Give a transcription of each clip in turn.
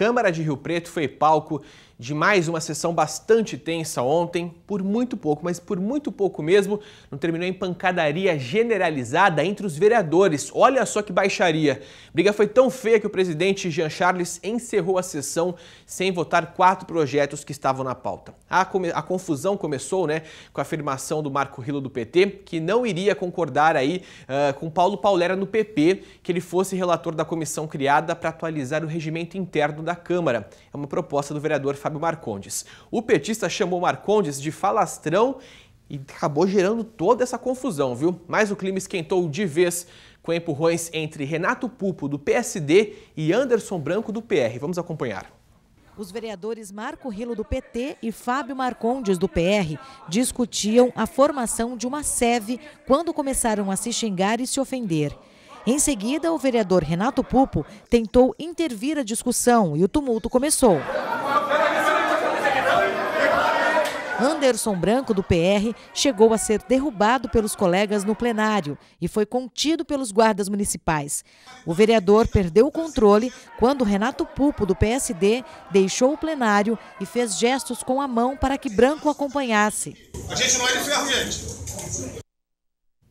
Câmara de Rio Preto foi palco de mais uma sessão bastante tensa ontem, por muito pouco, mas por muito pouco mesmo, não terminou em pancadaria generalizada entre os vereadores. Olha só que baixaria. briga foi tão feia que o presidente Jean Charles encerrou a sessão sem votar quatro projetos que estavam na pauta. A, a confusão começou né, com a afirmação do Marco Rilo do PT, que não iria concordar aí uh, com Paulo Paulera no PP, que ele fosse relator da comissão criada para atualizar o regimento interno da da Câmara. É uma proposta do vereador Fábio Marcondes. O petista chamou Marcondes de falastrão e acabou gerando toda essa confusão, viu? Mas o clima esquentou de vez com empurrões entre Renato Pupo, do PSD, e Anderson Branco, do PR. Vamos acompanhar. Os vereadores Marco Rilo, do PT, e Fábio Marcondes, do PR, discutiam a formação de uma SEV quando começaram a se xingar e se ofender. Em seguida, o vereador Renato Pupo tentou intervir a discussão e o tumulto começou. Anderson Branco, do PR, chegou a ser derrubado pelos colegas no plenário e foi contido pelos guardas municipais. O vereador perdeu o controle quando Renato Pupo, do PSD, deixou o plenário e fez gestos com a mão para que Branco acompanhasse. A gente não é de ferro, gente.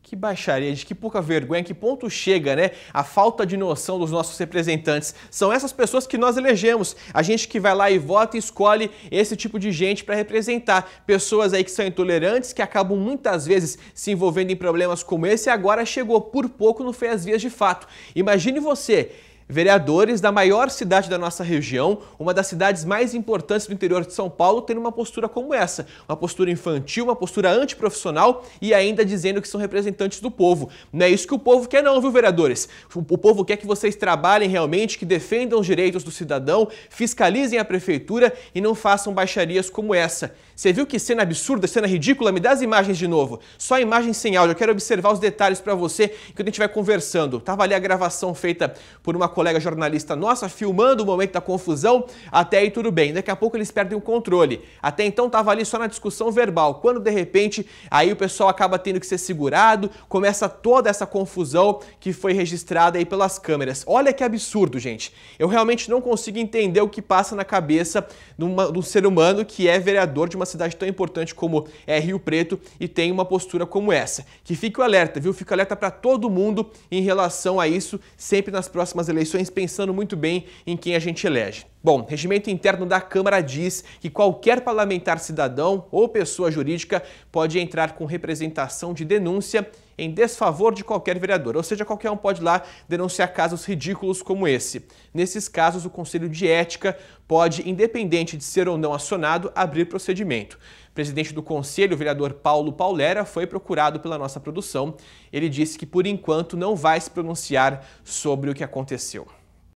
Que baixaria, de que pouca vergonha, que ponto chega, né? A falta de noção dos nossos representantes. São essas pessoas que nós elegemos. A gente que vai lá e vota e escolhe esse tipo de gente para representar. Pessoas aí que são intolerantes, que acabam muitas vezes se envolvendo em problemas como esse e agora chegou por pouco, não fez as vias de fato. Imagine você Vereadores da maior cidade da nossa região, uma das cidades mais importantes do interior de São Paulo, tendo uma postura como essa, uma postura infantil, uma postura antiprofissional e ainda dizendo que são representantes do povo. Não é isso que o povo quer não, viu, vereadores? O povo quer que vocês trabalhem realmente, que defendam os direitos do cidadão, fiscalizem a prefeitura e não façam baixarias como essa. Você viu que cena absurda, cena ridícula? Me dá as imagens de novo. Só imagens sem áudio. Eu quero observar os detalhes para você que a gente vai conversando. Tava ali a gravação feita por uma colega jornalista nossa filmando o momento da confusão, até aí tudo bem. Daqui a pouco eles perdem o controle. Até então estava ali só na discussão verbal. Quando de repente aí o pessoal acaba tendo que ser segurado, começa toda essa confusão que foi registrada aí pelas câmeras. Olha que absurdo, gente. Eu realmente não consigo entender o que passa na cabeça de, uma, de um ser humano que é vereador de uma cidade tão importante como é Rio Preto e tem uma postura como essa. Que fique o alerta, viu? Fica alerta para todo mundo em relação a isso sempre nas próximas eleições eleições pensando muito bem em quem a gente elege. Bom, regimento interno da Câmara diz que qualquer parlamentar cidadão ou pessoa jurídica pode entrar com representação de denúncia em desfavor de qualquer vereador, ou seja, qualquer um pode lá denunciar casos ridículos como esse. Nesses casos, o Conselho de Ética pode, independente de ser ou não acionado, abrir procedimento. O presidente do Conselho, o vereador Paulo Paulera, foi procurado pela nossa produção. Ele disse que, por enquanto, não vai se pronunciar sobre o que aconteceu.